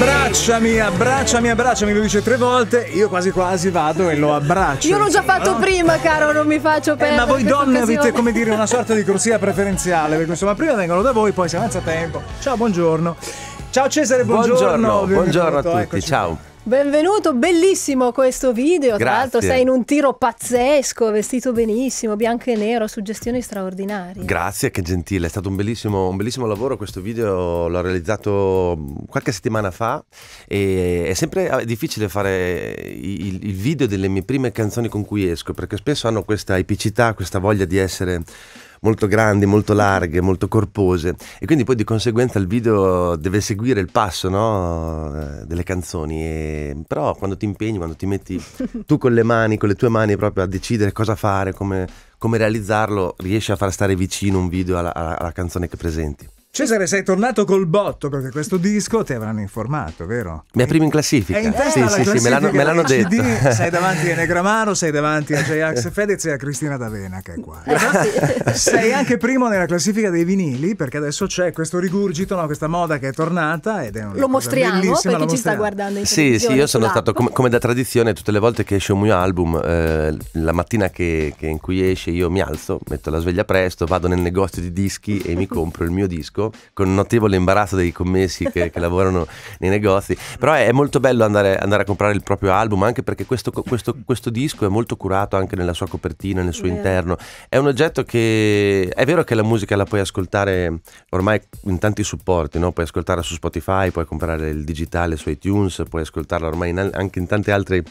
Abbracciami, abbracciami, abbracciami, lo dice tre volte, io quasi quasi vado e lo abbraccio. Io l'ho già fatto no? prima, caro, non mi faccio perdere. Eh, ma voi donne avete come dire una sorta di corsia preferenziale, perché insomma prima vengono da voi, poi si avanza tempo. Ciao, buongiorno. Ciao Cesare, buongiorno. Buongiorno, buongiorno a tutti, eccoci. ciao. Benvenuto, bellissimo questo video. Grazie. Tra l'altro sei in un tiro pazzesco, vestito benissimo, bianco e nero, suggestioni straordinarie. Grazie, che gentile, è stato un bellissimo, un bellissimo lavoro. Questo video l'ho realizzato qualche settimana fa e è sempre ah, difficile fare il, il video delle mie prime canzoni con cui esco, perché spesso hanno questa epicità, questa voglia di essere molto grandi, molto larghe, molto corpose e quindi poi di conseguenza il video deve seguire il passo no? Eh, delle canzoni, e, però quando ti impegni, quando ti metti tu con le mani, con le tue mani proprio a decidere cosa fare, come, come realizzarlo, riesci a far stare vicino un video alla, alla, alla canzone che presenti. Cesare, sei tornato col botto perché questo disco ti avranno informato, vero? Mi è primo in classifica. È in testa eh, sì, sì, sì, me l'hanno, me l'hanno detto. sei davanti a Negramaro, sei davanti a J-Ax Fedez e a Cristina D'Avena che è qua. Eh, sei anche primo nella classifica dei vinili perché adesso c'è questo rigurgito, no? questa moda che è tornata ed è una Lo mostriamo perché lo ci mostriamo. sta guardando in Sì, sì, io sono stato come, come, da tradizione tutte le volte che esce un mio album, eh, la mattina che, che in cui esce io mi alzo, metto la sveglia presto, vado nel negozio di dischi e mi compro il mio disco lavoro con notevole imbarazzo dei commessi che, che lavorano nei negozi. Però è, è molto bello andare, andare, a comprare il proprio album, anche perché questo, questo, questo, disco è molto curato anche nella sua copertina, nel suo yeah. interno. È un oggetto che è vero che la musica la puoi ascoltare ormai in tanti supporti, no? puoi ascoltarla su Spotify, puoi comprare il digitale su iTunes, puoi ascoltarla ormai in, anche in tanti altri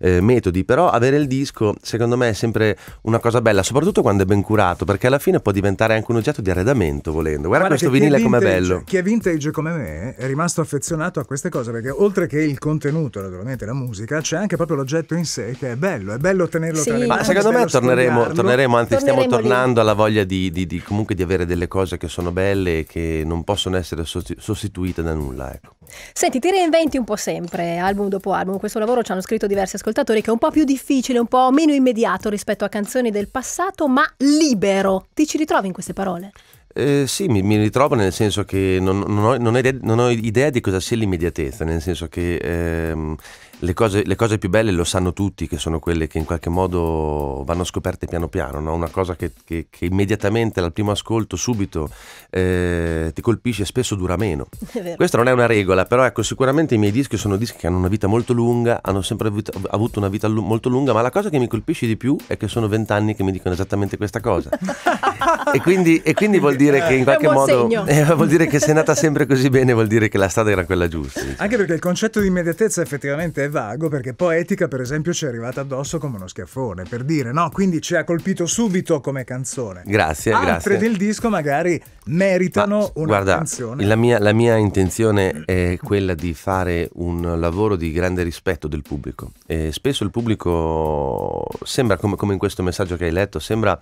eh, metodi, però avere il disco secondo me è sempre una cosa bella, soprattutto quando è ben curato, perché alla fine può diventare anche un oggetto di arredamento volendo. Guarda, Guarda questo vinile com'è bello. Chi è vintage come me è rimasto affezionato a queste cose perché oltre che il contenuto, naturalmente la musica, c'è anche proprio l'oggetto in sé che è bello, è bello tenerlo sì. tra le mani. Ma secondo me torneremo, torneremo, anzi torneremo stiamo tornando lì. alla voglia di, di, di, comunque di avere delle cose che sono belle e che non possono essere sostituite da nulla. Ecco. Senti, ti reinventi un po' sempre, album dopo album. Questo lavoro ci hanno scritto diversi ascoltatori che è un po' più difficile, un po' meno immediato rispetto a canzoni del passato, ma libero. Ti ci ritrovi in queste parole? Eh, sì, mi, mi, ritrovo nel senso che non, non, ho, non, ho idea, non, ho, idea, di cosa sia l'immediatezza, nel senso che ehm, le cose, le cose, più belle lo sanno tutti, che sono quelle che in qualche modo vanno scoperte piano piano, no? una cosa che, che, che, immediatamente al primo ascolto subito eh, ti colpisce spesso dura meno. Questa non è una regola, però ecco, sicuramente i miei dischi sono dischi che hanno una vita molto lunga, hanno sempre avuto, avuto una vita lu- molto lunga, ma la cosa che mi colpisce di più è che sono vent'anni che mi dicono esattamente questa cosa. e, quindi, e, quindi, vuol dire che in qualche modo eh, vuol dire che sei nata sempre così bene, vuol dire che la strada era quella giusta. Diciamo. Anche perché il concetto di immediatezza effettivamente è vago perché Poetica per esempio ci è arrivata addosso come uno schiaffone, per dire, no? Quindi ci ha colpito subito come canzone. Grazie, Altre grazie. del disco magari meritano Ma, una guarda, canzone. La mia, la mia intenzione è quella di fare un lavoro di grande rispetto del pubblico. E spesso il pubblico sembra, come, come in questo messaggio che hai letto, sembra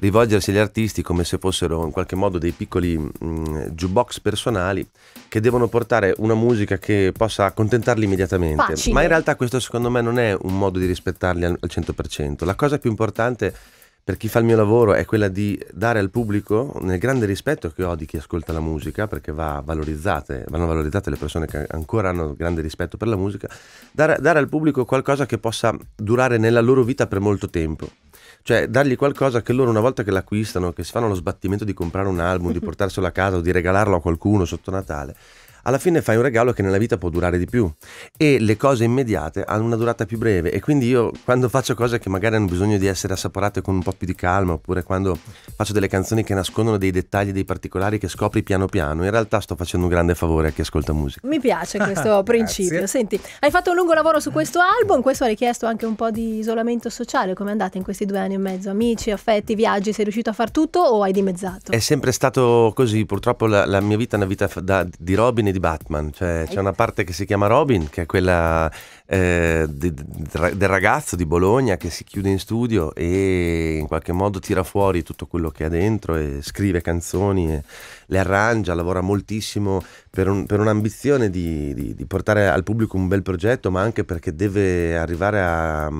rivolgersi agli artisti come se fossero in qualche modo dei piccoli mh, mm, jukebox personali che devono portare una musica che possa accontentarli immediatamente. Facile. Ma in realtà questo secondo me non è un modo di rispettarli al, al 100%. La cosa più importante per chi fa il mio lavoro è quella di dare al pubblico, nel grande rispetto che ho di chi ascolta la musica, perché va valorizzate, vanno valorizzate le persone che ancora hanno grande rispetto per la musica, dare, dare al pubblico qualcosa che possa durare nella loro vita per molto tempo cioè dargli qualcosa che loro una volta che l'acquistano, che si fanno lo sbattimento di comprare un album, di portarselo a casa o di regalarlo a qualcuno sotto Natale, alla fine fai un regalo che nella vita può durare di più e le cose immediate hanno una durata più breve e quindi io quando faccio cose che magari hanno bisogno di essere assaporate con un po' più di calma oppure quando faccio delle canzoni che nascondono dei dettagli, dei particolari che scopri piano piano, in realtà sto facendo un grande favore a chi ascolta musica. Mi piace questo principio. Senti, hai fatto un lungo lavoro su questo album, questo ha richiesto anche un po' di isolamento sociale, come è andato in questi due anni e mezzo? Amici, affetti, viaggi, sei riuscito a far tutto o hai dimezzato? È sempre stato così, purtroppo la, la mia vita è una vita da, di Robin anni di Batman, cioè c'è una parte che si chiama Robin, che è quella eh, di, del ragazzo di Bologna che si chiude in studio e in qualche modo tira fuori tutto quello che ha dentro e scrive canzoni, e le arrangia, lavora moltissimo per, un, per un'ambizione di, di, di portare al pubblico un bel progetto, ma anche perché deve arrivare a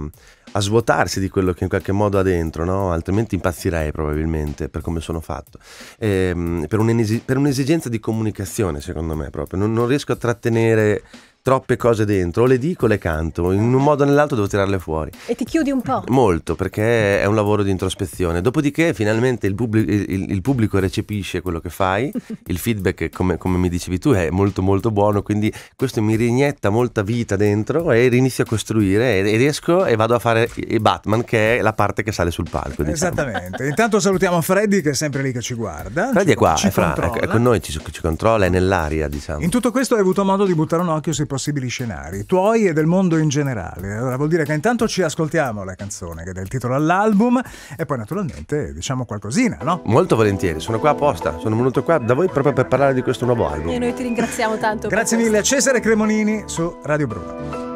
a svuotarsi di quello che in qualche modo ha dentro, no? altrimenti impazzirei probabilmente per come sono fatto. E, ehm, per, un'esigenza di comunicazione, secondo me, proprio. Non, non riesco a trattenere troppe cose dentro, o le dico, o le canto, in un modo o nell'altro devo tirarle fuori. E ti chiudi un po'? Molto, perché è un lavoro di introspezione. Dopodiché finalmente il, pubblic il, il pubblico recepisce quello che fai, il feedback, come, come, mi dicevi tu, è molto molto buono, quindi questo mi rinietta molta vita dentro e inizio a costruire e, e riesco e vado a fare i Batman, che è la parte che sale sul palco. Diciamo. Esattamente. Intanto salutiamo Freddy che è sempre lì che ci guarda. Freddy ci, è qua, è, fra, è, con noi, ci, ci controlla, è nell'aria diciamo. In tutto questo hai avuto modo di buttare un occhio Se possibili scenari, tuoi e del mondo in generale. Allora vuol dire che intanto ci ascoltiamo la canzone che dà il titolo all'album e poi naturalmente diciamo qualcosina, no? Molto volentieri, sono qua apposta, sono venuto qua da voi proprio per parlare di questo nuovo album. E noi ti ringraziamo tanto. Grazie mille a Cesare Cremonini su Radio Bruno.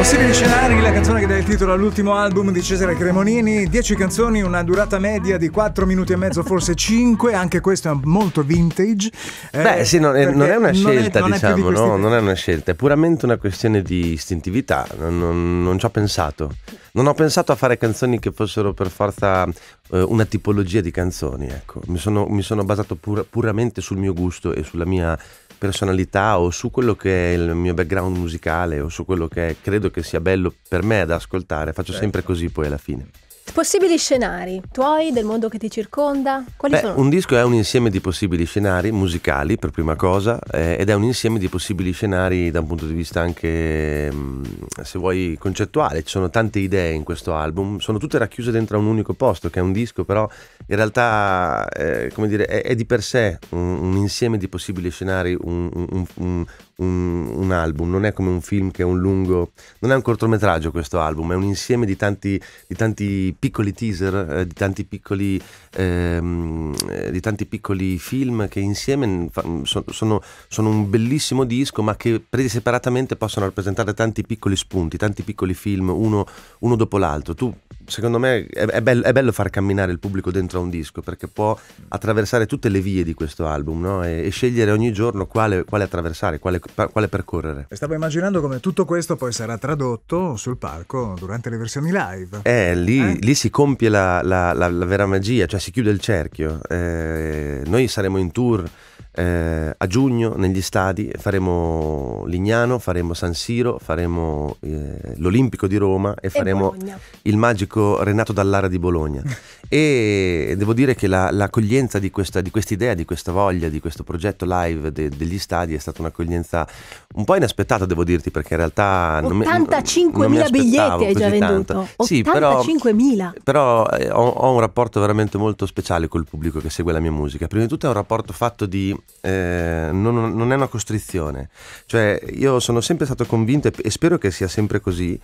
Possibili scenari, la canzone che dà il titolo all'ultimo album di Cesare Cremonini, 10 canzoni, una durata media di 4 minuti e mezzo, forse 5, anche questo è molto vintage. Eh, Beh, sì, non, non è, una scelta, non è, diciamo, è di no, non è una scelta, è puramente una questione di istintività, non, non ci ho pensato. Non ho pensato a fare canzoni che fossero per forza eh, una tipologia di canzoni, ecco. Mi sono, mi sono basato pur, puramente sul mio gusto e sulla mia personalità o su quello che è il mio background musicale o su quello che credo che sia bello per me ad ascoltare, faccio certo. sempre così poi alla fine. Possibili scenari tuoi, del mondo che ti circonda? Quali Beh, sono? Un disco è un insieme di possibili scenari musicali, per prima cosa, eh, ed è un insieme di possibili scenari da un punto di vista anche, mm, se vuoi, concettuale. Ci sono tante idee in questo album, sono tutte racchiuse dentro un unico posto, che è un disco, però in realtà, eh, come dire, è, è, di per sé un, un, insieme di possibili scenari, un, un, un album, non è come un film che è un lungo, non è un cortometraggio questo album, è un insieme di tanti, di tanti piccoli teaser eh, di, tanti piccoli, ehm, eh, di, tanti piccoli, film che insieme fa, sono, sono, un bellissimo disco, ma che presi separatamente possono rappresentare tanti piccoli spunti, tanti piccoli film, uno, uno dopo l'altro. Tu secondo me è, è, bello, è, bello, far camminare il pubblico dentro a un disco perché può attraversare tutte le vie di questo album no? e, e, scegliere ogni giorno quale, quale attraversare, quale, quale, percorrere. E stavo immaginando come tutto questo poi sarà tradotto sul palco durante le versioni live. Eh, lì, eh? lì si compie la, la, la, la, vera magia, cioè si chiude il cerchio. Eh, noi saremo in tour eh, a giugno negli stadi faremo Lignano, faremo San Siro, faremo eh, l'Olimpico di Roma e, faremo Bologna. il magico Renato Dallara di Bologna. e devo dire che la, l'accoglienza di questa, idea, di questa voglia, di questo progetto live de, degli stadi è stata un'accoglienza un po' inaspettata, devo dirti, perché in realtà... 85.000 biglietti hai già venduto. Sì, 85.000. però, però eh, ho, ho un rapporto veramente molto speciale col pubblico che segue la mia musica. Prima di tutto è un rapporto fatto di eh, non, non, è una costrizione. Cioè, io sono sempre stato convinto e, spero che sia sempre così.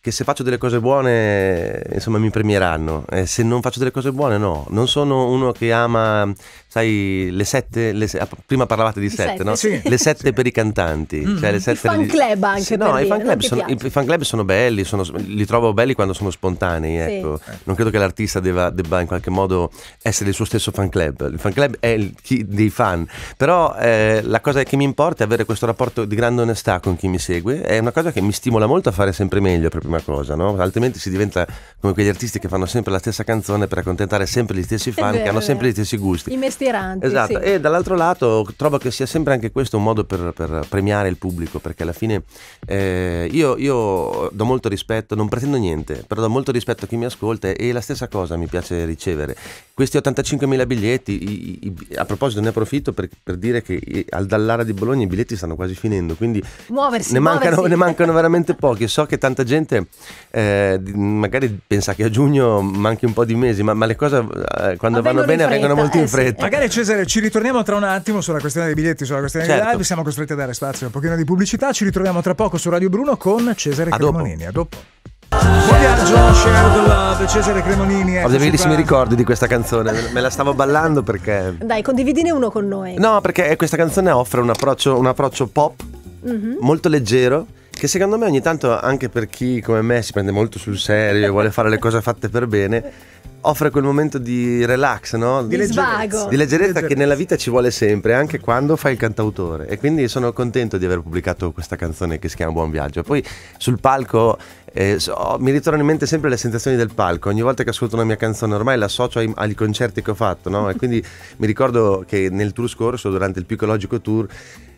Che se faccio delle cose buone, insomma, mi premieranno. E eh, se non faccio delle cose buone, no. Non sono uno che ama sai, le sette, le, ah, prima parlavate di sette, sette no? Sì. Le sette sì. per i cantanti. Mm. Cioè, le sette I fan club anche. Sì, no, i fan club, sono, i, fan club, sono, belli, sono, li trovo belli quando sono spontanei. Ecco. Non credo che l'artista debba, debba, in qualche modo essere il suo stesso fan club. Il fan club è il, chi, dei fan. Però eh, la cosa che mi importa è avere questo rapporto di grande onestà con chi mi segue. È una cosa che mi stimola molto a fare sempre meglio per prima cosa, no? Altrimenti si diventa come quegli artisti che fanno sempre la stessa canzone per accontentare sempre gli stessi fan vero, che hanno sempre gli stessi gusti. I esasperanti. Esatto, sì. e dall'altro lato trovo che sia sempre anche questo un modo per, per premiare il pubblico, perché alla fine eh, io, io, do molto rispetto, non pretendo niente, però do molto rispetto a chi mi ascolta e la stessa cosa mi piace ricevere. Questi 85.000 biglietti, i, i, a proposito ne approfitto per, per dire che al Dallara di Bologna i biglietti stanno quasi finendo, quindi muoversi, ne, Mancano, ne mancano veramente pochi. So che tanta gente eh, magari pensa che a giugno manchi un po' di mesi, ma, ma le cose eh, quando vanno bene fretta, vengono eh molto in fretta. Eh Magari Cesare ci ritorniamo tra un attimo sulla questione dei biglietti, sulla questione certo. dei live, siamo costretti a dare spazio a un pochino di pubblicità, ci ritroviamo tra poco su Radio Bruno con Cesare a Cremonini. A dopo. Buon viaggio, Share the Love, Cesare Cremonini. Ho dei bellissimi ricordi di questa canzone, me la stavo ballando perché... Dai, condividine uno con noi. No, perché eh, questa canzone offre un approccio, un approccio pop, mm-hmm. molto leggero, che secondo me ogni tanto anche per chi come me si prende molto sul serio e vuole fare le cose fatte per bene offre quel momento di relax, no? Di, di leggerezza. Di leggerezza che nella vita ci vuole sempre, anche quando fai il cantautore. E quindi sono contento di aver pubblicato questa canzone che si chiama Buon Viaggio. Poi sul palco eh, so, oh, mi ritornano in mente sempre le sensazioni del palco. Ogni volta che ascolto una mia canzone, ormai la associo ai, ai concerti che ho fatto, no? E quindi mi ricordo che nel tour scorso, durante il Piccologico Tour,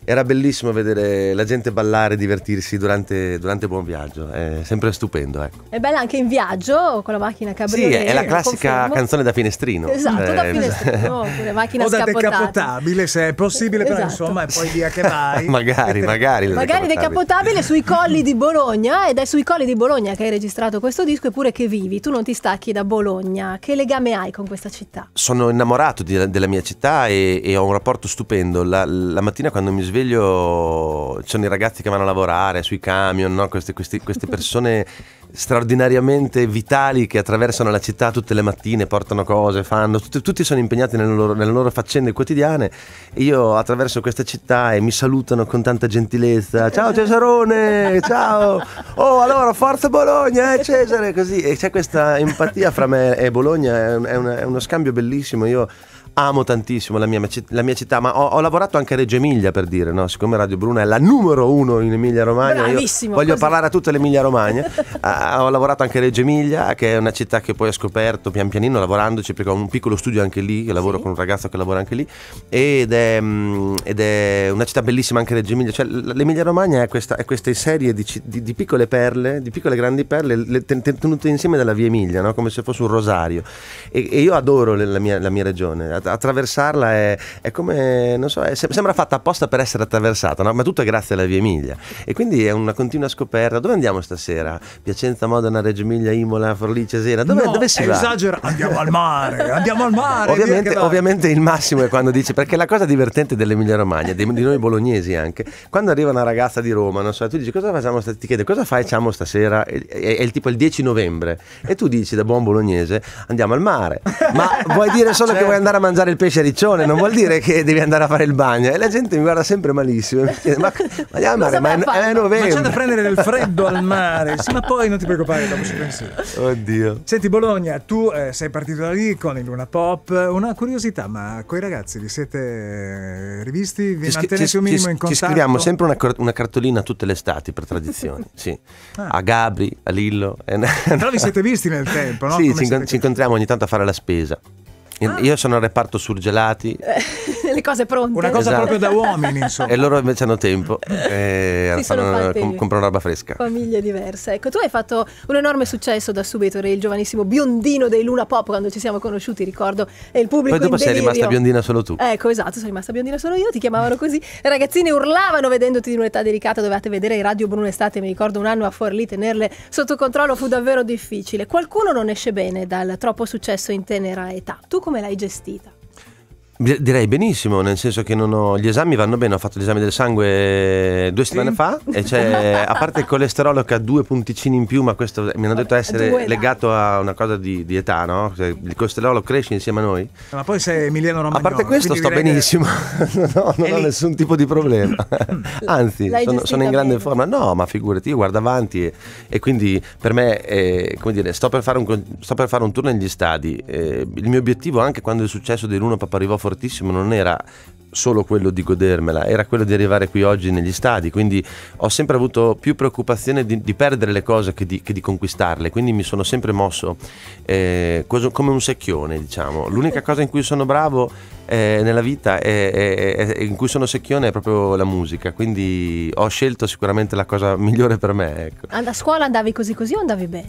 era bellissimo vedere la gente ballare e divertirsi durante, durante, il buon viaggio, è sempre stupendo. Ecco. È bella anche in viaggio con la macchina cabriolet. Sì, è la classica confermo. canzone da finestrino. Esatto, eh, da finestrino, oppure macchina o da decapotabile se è possibile, esatto. però insomma e poi via che vai. magari, magari. magari decapotabile sui colli di Bologna ed è sui colli di Bologna che hai registrato questo disco eppure che vivi, tu non ti stacchi da Bologna, che legame hai con questa città? Sono innamorato di, della mia città e, e, ho un rapporto stupendo, la, la mattina quando mi sveglio sveglio ci sono i ragazzi che vanno a lavorare sui camion, no? queste, queste, queste persone straordinariamente vitali che attraversano la città tutte le mattine, portano cose, fanno, tutti, tutti sono impegnati nelle loro, nelle loro, faccende quotidiane. Io attraverso questa città e mi salutano con tanta gentilezza. Ciao Cesarone, ciao! Oh, allora, forza Bologna, eh Cesare, così. E c'è questa empatia fra me e Bologna, è, una, è uno scambio bellissimo. Io amo tantissimo la mia, la mia città, ma ho, ho, lavorato anche a Reggio Emilia per dire, no? siccome Radio Bruna è la numero uno in Emilia Romagna, voglio così. parlare a tutta l'Emilia Romagna. ho lavorato anche a Reggio Emilia, che è una città che poi ho scoperto pian pianino lavorandoci, perché ho un piccolo studio anche lì, lavoro sì. con un ragazzo che lavora anche lì, ed è, mm, ed è una città bellissima anche Reggio Emilia, cioè l'Emilia Romagna è questa, è questa serie di, di, di, piccole perle, di piccole grandi perle, tenute insieme dalla via Emilia, no? come se fosse un rosario, e, e io adoro la mia, la mia, regione, attraversarla è, è come, non so, è, sembra fatta apposta per essere attraversata, no? ma tutto è grazie alla via Emilia, e quindi è una continua scoperta, dove andiamo stasera? Piacenza Vicenza, Modena, Reggio Emilia, Imola, Forlì, Cesena. Dove, no, dove si va? Esagera, andiamo al mare, andiamo al mare. Ovviamente, ovviamente il massimo è quando dice, perché la cosa divertente dell'Emilia Romagna, di, di, noi bolognesi anche, quando arriva una ragazza di Roma, non so, tu dici cosa facciamo, ti chiede cosa facciamo stasera, è, è, è il tipo il 10 novembre, e tu dici da buon bolognese andiamo al mare, ma vuoi dire solo certo. che vuoi andare a mangiare il pesce riccione, non vuol dire che devi andare a fare il bagno, e la gente mi guarda sempre malissimo, mi chiede ma, andiamo al mare, ma è, è novembre. Ma c'è da prendere del freddo al mare, sì, ma poi non ti ti preoccupare, dopo ci pensi. Oddio. Senti Bologna, tu eh, sei partito da lì con il Luna Pop. Una curiosità, ma coi ragazzi vi siete eh, rivisti? Vi ci, mantenete ci, un minimo ci, in contatto? Ci scriviamo sempre una, una cartolina tutte le estati per tradizione, sì. Ah. A Gabri, a Lillo. Eh, Però vi siete visti nel tempo, no? Sì, Come ci, incontriamo ogni tanto a fare la spesa. Ah. Io sono al reparto surgelati. Eh, le cose pronte. Una cosa esatto. proprio da uomini, insomma. E loro invece hanno tempo. E eh, fanno, com- comprano roba fresca. Famiglie diverse. Ecco, tu hai fatto un enorme successo da subito, eri il giovanissimo biondino dei Luna Pop quando ci siamo conosciuti, ricordo. E il pubblico. Poi dopo sei rimasta biondina solo tu. Ecco, esatto, sono rimasta biondina solo io, ti chiamavano così. Le ragazzine urlavano vedendoti di un'età delicata, dovevate vedere Radio Bruno Estate, mi ricordo un anno a Forlì, tenerle sotto controllo fu davvero difficile. Qualcuno non esce bene dal troppo successo in tenera età. Tu come l'hai gestita? Direi benissimo, nel senso che ho, gli esami vanno bene, ho fatto l'esame del sangue due settimane sì. fa e c'è, a parte il colesterolo che ha due punticini in più, ma questo mi hanno detto essere legato a una cosa di, di età, no? Cioè, il colesterolo cresce insieme a noi. Ma poi se Emiliano Romagnolo. A parte questo sto benissimo, che... no, non ho nessun tipo di problema. Mm. Anzi, sono, sono, in grande bene. forma. No, ma figurati, io guardo avanti e, e quindi per me, eh, come dire, sto per, un, sto per, fare un, tour negli stadi. Eh, il mio obiettivo anche quando il successo di arrivò fuori fortissimo non era solo quello di godermela, era quello di arrivare qui oggi negli stadi, quindi ho sempre avuto più preoccupazione di, di perdere le cose che di, che di, conquistarle, quindi mi sono sempre mosso eh, come un secchione, diciamo. L'unica cosa in cui sono bravo eh, nella vita è, è, è, in cui sono secchione è proprio la musica, quindi ho scelto sicuramente la cosa migliore per me. Ecco. And- a scuola andavi così così o andavi bene?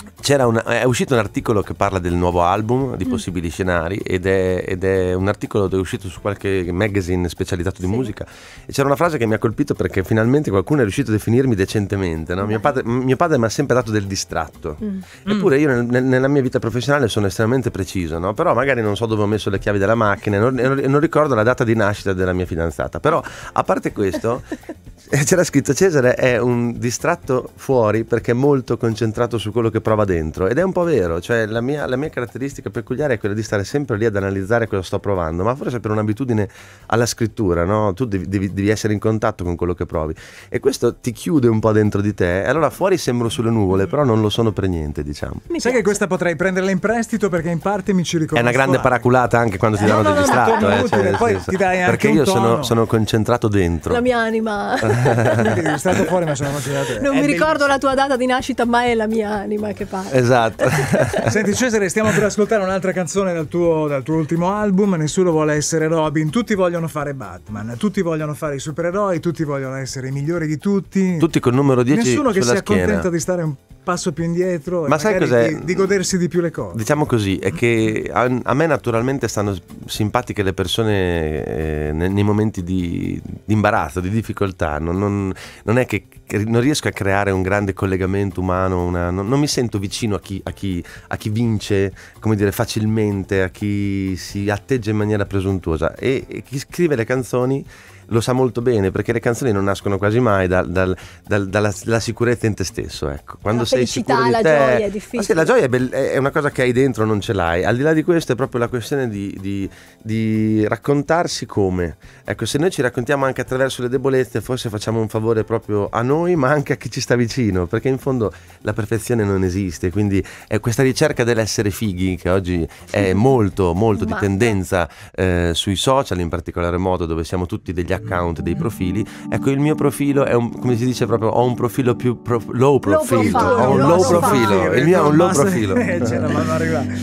Una, è uscito un articolo che parla del nuovo album, di mm. possibili scenari, ed è, ed è, un articolo che è uscito su qualche magazine specializzato di sì. musica. E c'era una frase che mi ha colpito perché finalmente qualcuno è riuscito a definirmi decentemente. No? Mm. Mio, padre, mio, padre, mi ha sempre dato del distratto, mm. mm. eppure io nel, nella mia vita professionale sono estremamente preciso, no? però magari non so dove ho messo le chiavi della macchina. Non, non ricordo la data di nascita della mia fidanzata, però a parte questo c'era scritto Cesare è un distratto fuori perché è molto concentrato su quello che prova dentro ed è un po' vero, cioè la mia, la mia caratteristica peculiare è quella di stare sempre lì ad analizzare cosa sto provando, ma forse per un'abitudine alla scrittura, no? tu devi, devi, devi essere in contatto con quello che provi e questo ti chiude un po' dentro di te e allora fuori sembro sulle nuvole, però non lo sono per niente diciamo. Mi Sai piace. che questa potrei prenderla in prestito perché in parte mi ci ricordo. È una grande paraculata anche quando ti eh, danno no, del distratto. No, no, eh me. Cioè, poi sì, ti dai anche perché io sono, sono, concentrato dentro. La mia anima. Sono stato fuori, ma sono concentrato. Non è mi ricordo la tua data di nascita, ma è la mia anima che parla. Esatto. Senti, Cesare, stiamo per ascoltare un'altra canzone dal tuo, dal tuo ultimo album. Nessuno vuole essere Robin. Tutti vogliono fare Batman. Tutti vogliono fare i supereroi. Tutti vogliono essere i migliori di tutti. Tutti col numero 10. Nessuno che si accontenta schiena. di stare un po' passo più indietro Ma sai cos'è? Di, di, godersi di più le cose. Diciamo così, è che a, a me naturalmente stanno simpatiche le persone eh, nei, nei, momenti di, di, imbarazzo, di difficoltà, non, non, non è che non riesco a creare un grande collegamento umano, una, non, non, mi sento vicino a chi, a, chi, a chi, vince, come dire, facilmente, a chi si atteggia in maniera presuntuosa. E, e chi scrive le canzoni lo sa molto bene perché le canzoni non nascono quasi mai dal, dal, dal, dalla, dalla sicurezza in te stesso. Ecco. Quando la sei sicuro di la te, gioia è difficile. Sì, la gioia è, be- è, una cosa che hai dentro, non ce l'hai. Al di là di questo è proprio la questione di, di, di raccontarsi come. Ecco, se noi ci raccontiamo anche attraverso le debolezze, forse facciamo un favore proprio a noi, ma anche a chi ci sta vicino, perché in fondo la perfezione non esiste. Quindi è questa ricerca dell'essere fighi che oggi è molto, molto ma... di tendenza eh, sui social, in particolare modo, dove siamo tutti degli account, dei profili. Ecco, il mio profilo è un, come si dice proprio, ho un profilo più pro, low profile. ho un low, profilo. Il mio è un low profilo. Eh,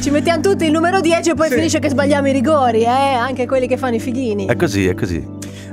Ci mettiamo tutti il numero 10 e poi sì. finisce che sbagliamo i rigori, eh? Anche quelli che fanno i fighini. È così, è così.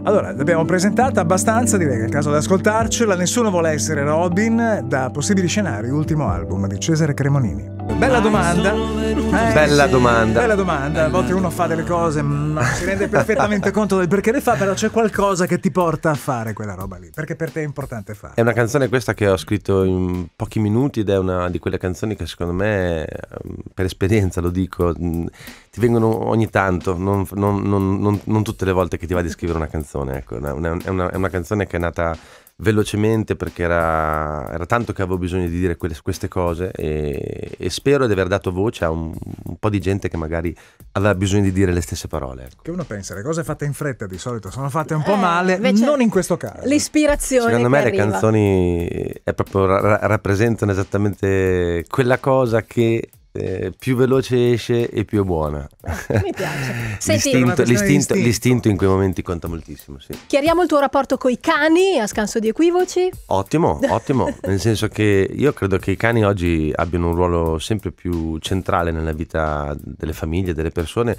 Allora, l'abbiamo presentata abbastanza, direi che è il caso di ascoltarcela. Nessuno vuole essere Robin da possibili scenari, ultimo album di Cesare Cremonini. Bella domanda. Eh, bella sì, domanda. Bella domanda. A volte uno fa delle cose, ma si rende perfettamente conto del perché le fa, però c'è qualcosa che ti porta a fare quella roba lì. Perché per te è importante fare. È una canzone questa che ho scritto in pochi minuti ed è una di quelle canzoni che secondo me, ehm, per esperienza lo dico, mm, ti vengono ogni tanto, non, non, non, non tutte le volte che ti va di scrivere una canzone. Ecco, è una, è una, è una canzone che è nata velocemente perché era, era, tanto che avevo bisogno di dire quelle, queste cose e, e, spero di aver dato voce a un, un, po' di gente che magari aveva bisogno di dire le stesse parole. Ecco. Che uno pensa, le cose fatte in fretta di solito sono fatte un po' eh, male, non in questo caso. L'ispirazione. Secondo me le arriva. canzoni eh, proprio, ra rappresentano esattamente quella cosa che eh, più veloce esce e più è buona. Ah, mi piace. Senti, l'istinto, l'istinto, l'istinto, in quei momenti conta moltissimo. Sì. Chiariamo il tuo rapporto con i cani a scanso di equivoci. Ottimo, ottimo, nel senso che io credo che i cani oggi abbiano un ruolo sempre più centrale nella vita delle famiglie, delle persone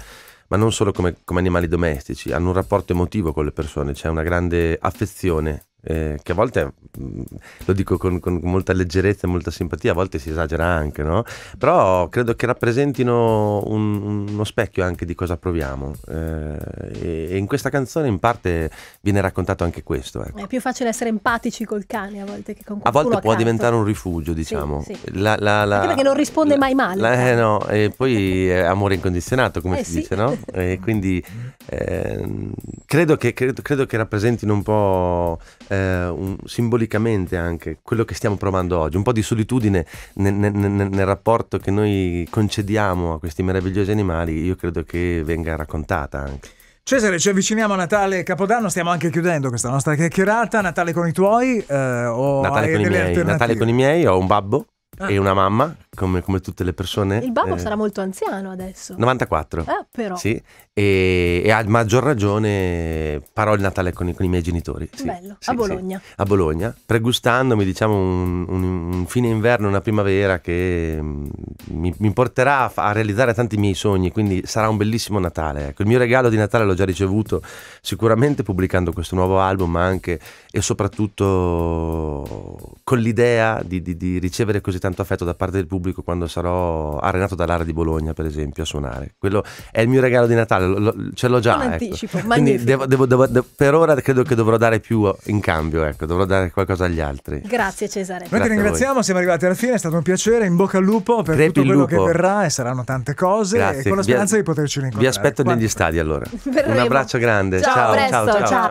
ma non solo come, come, animali domestici, hanno un rapporto emotivo con le persone, c'è una grande affezione eh, che a volte mh, mm, lo dico con, con, molta leggerezza e molta simpatia, a volte si esagera anche, no? però credo che rappresentino un, uno specchio anche di cosa proviamo eh, e, in questa canzone in parte viene raccontato anche questo. Ecco. È più facile essere empatici col cane a volte che con qualcuno A volte può accanto. diventare un rifugio, diciamo. Sì, sì. La, la, la, anche perché non risponde mai male. Eh, no, e poi è amore incondizionato, come eh, si sì. dice, no? E quindi ehm, credo che, credo, credo che rappresentino un po' eh, un, simbolicamente anche quello che stiamo provando oggi, un po' di solitudine nel, nel, nel rapporto che noi concediamo a questi meravigliosi animali, io credo che venga raccontata anche. Cesare, ci avviciniamo a Natale e Capodanno, stiamo anche chiudendo questa nostra chiacchierata. Natale con i tuoi eh, o Natale con i, miei, Natale con i miei, ho un babbo Ah. E una mamma, come, come, tutte le persone. Il babbo eh, sarà molto anziano adesso. 94. Ah, però. Sì, e, e a maggior ragione parò il Natale con i, con i miei genitori. Sì, Bello, sì, a Bologna. Sì. A Bologna, pregustandomi diciamo un, un, un, fine inverno, una primavera che mm, mi, mi porterà a, a, realizzare tanti miei sogni, quindi sarà un bellissimo Natale. Ecco, il mio regalo di Natale l'ho già ricevuto sicuramente pubblicando questo nuovo album, ma anche e soprattutto con l'idea di, di, di ricevere così tanto tanto affetto da parte del pubblico quando sarò a Renato Dall'Ara di Bologna, per esempio, a suonare. Quello è il mio regalo di Natale, lo, ce l'ho già. Ecco. anticipo, Quindi devo, devo, devo, per ora credo che dovrò dare più in cambio, ecco, dovrò dare qualcosa agli altri. Grazie Cesare. Noi ti ringraziamo, siamo arrivati alla fine, è stato un piacere, in bocca al lupo per Crepi tutto quello lupo. che verrà e saranno tante cose Grazie. e con la speranza vi, di poterci rincontrare. Vi aspetto Quanto? negli stadi allora. Un abbraccio grande. Ciao, ciao, presto, ciao. ciao. ciao.